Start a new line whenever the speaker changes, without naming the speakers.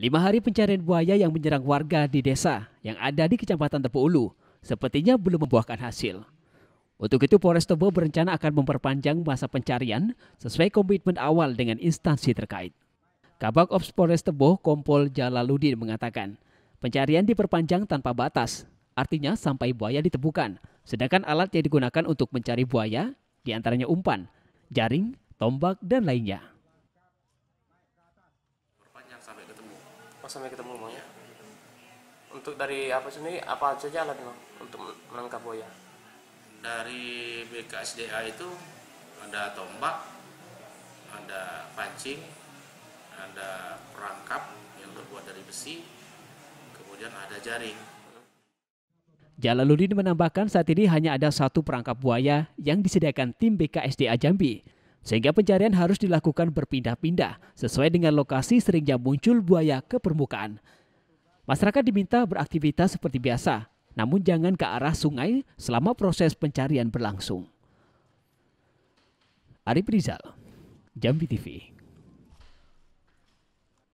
Lima hari pencarian buaya yang menyerang warga di desa yang ada di Kecamatan Tepu Ulu sepertinya belum membuahkan hasil. Untuk itu Polres Tebo berencana akan memperpanjang masa pencarian sesuai komitmen awal dengan instansi terkait. Kabak Ops Polres Tebo Kompol Jalaludin mengatakan, pencarian diperpanjang tanpa batas, artinya sampai buaya ditemukan. Sedangkan alat yang digunakan untuk mencari buaya diantaranya umpan, jaring, tombak, dan lainnya.
sampai ketemu mau ya untuk dari apa sendiri apa saja alat lo untuk menangkap buaya
dari BKSDA itu ada tombak ada pancing ada perangkap yang terbuat dari besi kemudian ada jaring
Jalaluddin menambahkan saat ini hanya ada satu perangkap buaya yang disediakan tim BKSDA Jambi sehingga pencarian harus dilakukan berpindah-pindah sesuai dengan lokasi seringnya muncul buaya ke permukaan. Masyarakat diminta beraktivitas seperti biasa, namun jangan ke arah sungai selama proses pencarian berlangsung. Arif Rizal, Jambi TV.